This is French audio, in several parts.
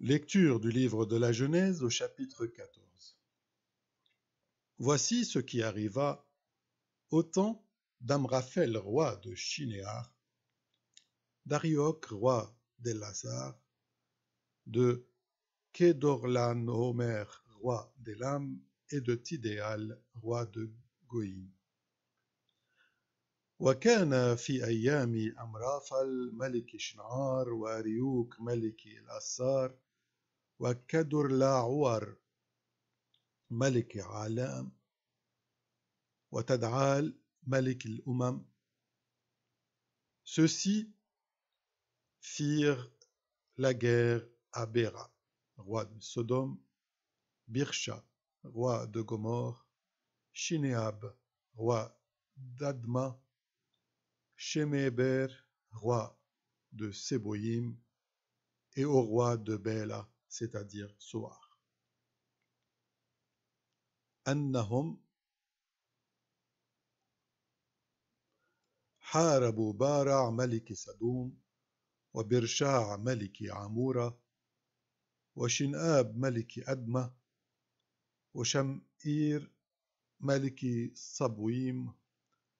Lecture du livre de la Genèse au chapitre 14. Voici ce qui arriva au temps d'Amraphel, roi de Shinéar, d'Ariok roi d'Elazar, de Kedorlan Omer, roi d'Elam, et de Tidéal, roi de Goïm. في عور ملك عالم وتدعال ملك umam Ceux-ci firent la guerre à Béra, roi de Sodome, Bircha, roi de Gomorre, Shineab, roi d'Adma, Shemeber, roi de Séboïm, et au roi de Béla. c'est-à-dire soir. أنهم حاربوا بارع ملك سدوم وبرشاع ملك عمورة وشنآب ملك أدمة وشمئير ملك صبويم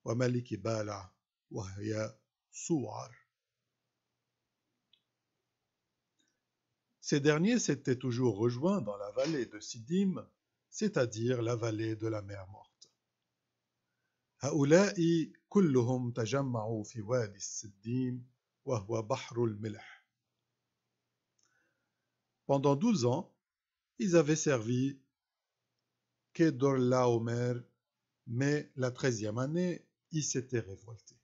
وملك بالع وهي صوعر Ces derniers s'étaient toujours rejoints dans la vallée de Sidim, c'est-à-dire la vallée de la mer morte. Pendant douze ans, ils avaient servi Kedor Laomer, mais la treizième année, ils s'étaient révoltés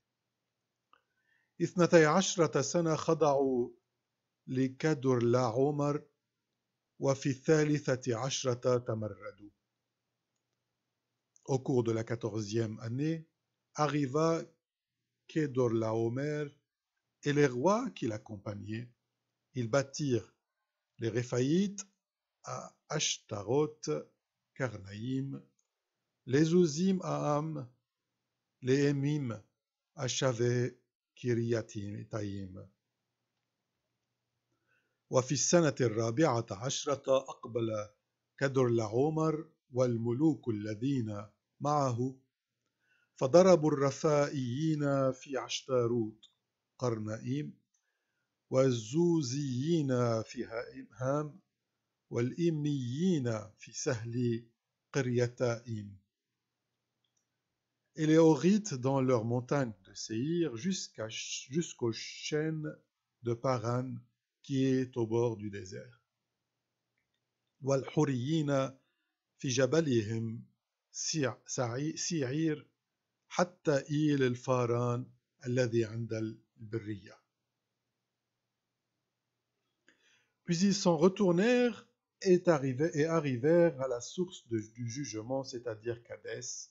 les لا الثالثة Au cours de la quatorzième année, arriva Omer et les rois qui l'accompagnaient. Ils bâtirent les Réphaïtes à Ashtaroth, Karnaïm, les uzim à Am, les emim à Shavé, Kiriatim et Taïm. وفي السنة الرابعة عشرة أقبل لعمر والملوك الذين معه فضربوا الرفائيين في عشتاروت قرنئيم والزوزيين في هام والإيميين في سهل إيم et les Horites dans leurs montagnes de Seir jusqu'aux jusqu chaînes de Paran qui est au bord du désert. Puis ils s'en retournèrent et arrivèrent à la source du jugement, c'est-à-dire Kadesh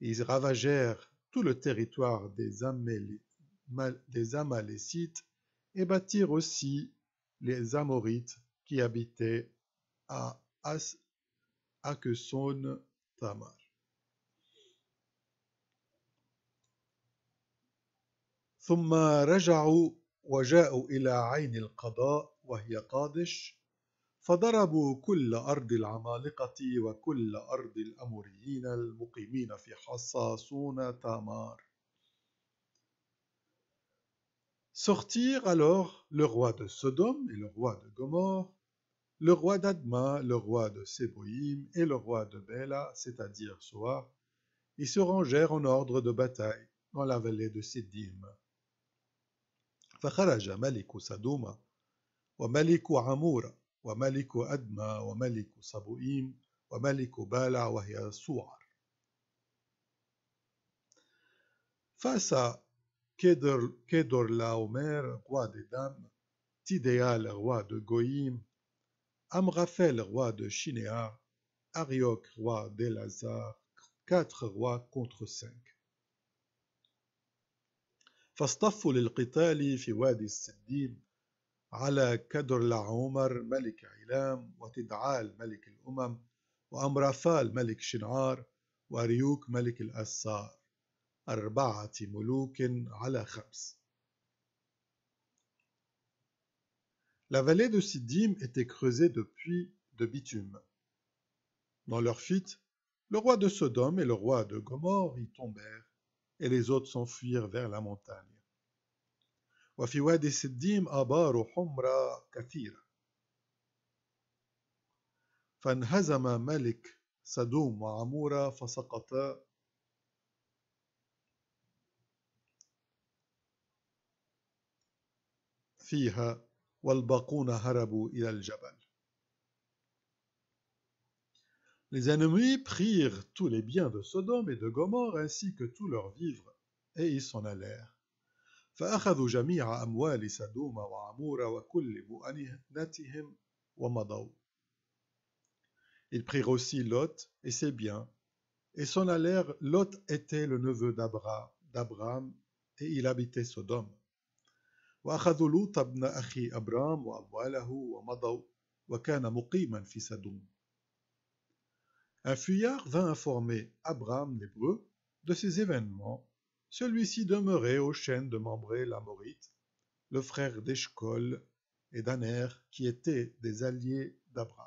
Ils ravagèrent tout le territoire des, des Amalécites et battirent aussi les Amorites qui habitaient à As Akeson Tamar. ثم رجعوا وجاءوا إلى عين القضاء وهي قادش فضربوا كل أرض العمالقة وكل أرض الأموريين المقيمين في حصاصون تامار Sortirent alors le roi de Sodome et le roi de Gomorre, le roi d'Adma, le roi de Séboïm et le roi de Béla, c'est-à-dire Soar, et se rangèrent en ordre de bataille dans la vallée de Sédim. Face à كيدور لاومير روا دي دام تيديال روا دو غويم ام غافيل روا دو شينيا اريوك روا دي لازار 4 روا كونتر 5 فاصطفوا للقتال في وادي السديم على كدر لعمر ملك عيلام وتدعال ملك الأمم وأمرافال ملك شنعار وريوك ملك الأسار La vallée de Siddim était creusée de puits de bitume. Dans leur fuite, le roi de Sodome et le roi de Gomorre y tombèrent, et les autres s'enfuirent vers la montagne. Les ennemis prirent tous les biens de Sodome et de Gomorre ainsi que tous leurs vivres, et ils s'en allèrent. Ils prirent aussi Lot et ses biens, et s'en allèrent. Lot était le neveu d'Abraham, et il habitait Sodome. Un fuyard vint informer Abraham l'Hébreu de ces événements. Celui-ci demeurait aux chêne de Mambré l'Amorite, le frère d'Eshcol et d'Aner, qui étaient des alliés d'Abraham.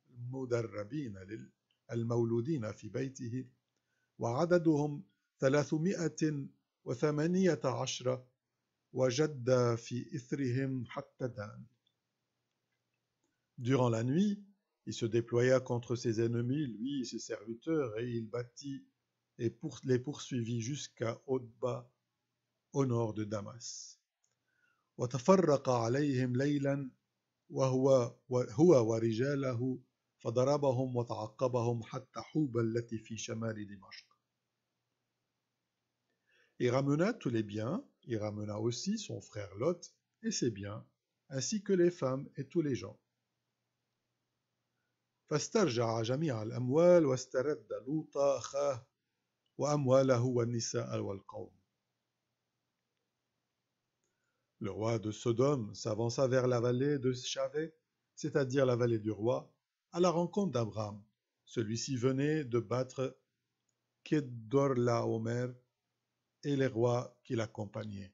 مدربين للمولودين في بيته وعددهم 318 وجد في إثرهم حتى دان Durant la nuit, il se déploya contre ses ennemis, lui et ses serviteurs, et il battit et pour, les poursuivit jusqu'à Odba, au nord de Damas. وتفرق عليهم ليلا وهو هو ورجاله il ramena tous les biens, il ramena aussi son frère Lot et ses biens, ainsi que les femmes et tous les gens. Le roi de Sodome s'avança vers la vallée de Chavé, c'est-à-dire la vallée du roi, à la rencontre d'Abraham. Celui-ci venait de battre Kedorlaomer et les rois qui l'accompagnaient.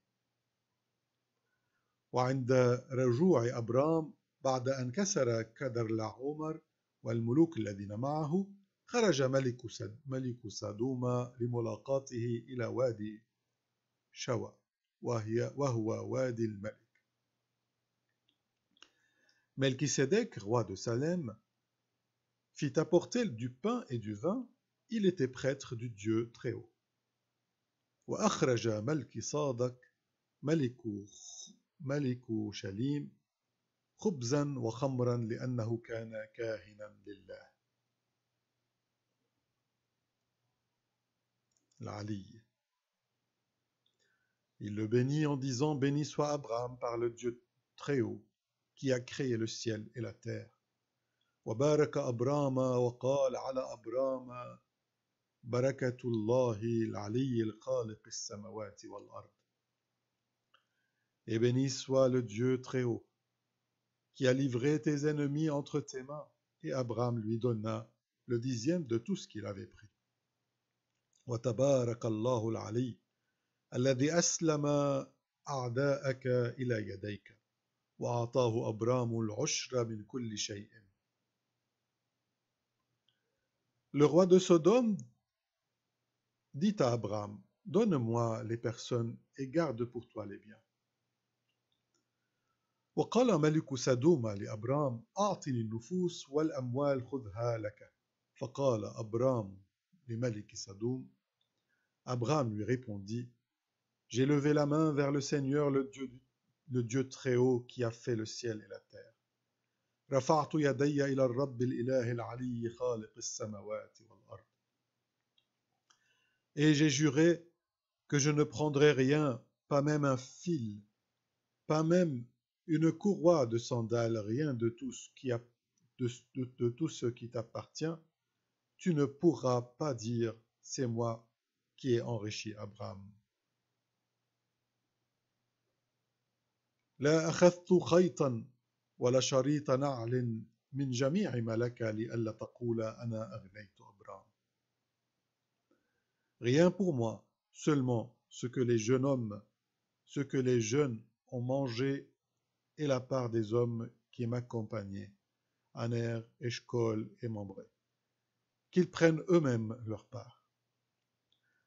وعند رجوع أبرام بعد أن كسر كدرلاعومر والملوك الذين معه خرج ملك سد ملك سدوما لملاقاته إلى وادي شوى وهي وهو وادي الملك ملكيسيدك roi de Salem fit apporter du pain et du vin, il était prêtre du Dieu très haut. Il le bénit en disant Béni soit Abraham par le Dieu très haut, qui a créé le ciel et la terre. وبارك أبراما وقال على أبراما بركة الله العلي الخالق السماوات والأرض Et béni soit le Dieu très haut, qui a livré tes ennemis entre tes mains, et Abraham lui donna le dixième de tout ce qu'il avait pris. Et béni العلي Le roi de Sodome dit à Abraham, Donne-moi les personnes et garde pour toi les biens. Abraham lui répondit J'ai levé la main vers le Seigneur, le Dieu très haut qui a fait le ciel et la terre. Et j'ai juré que je ne prendrai rien, pas même un fil, pas même une courroie de sandales, rien de tout ce qui, a, qui t'appartient, tu ne pourras pas dire c'est moi qui ai enrichi Abraham. ولشريط نعل من جميع ما لك لئلا تقول انا اغنيت أبرام Rien pour moi, seulement ce que les jeunes hommes, ce que les jeunes ont mangé et la part des hommes qui m'accompagnaient, Aner, Eshkol et Mambré. Qu'ils prennent eux-mêmes leur part.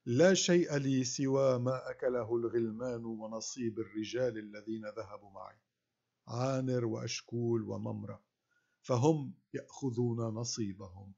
لا شيء لي سوى ما أكله الغلمان ونصيب الرجال الذين ذهبوا معي. عانر وأشكول وممرة فهم يأخذون نصيبهم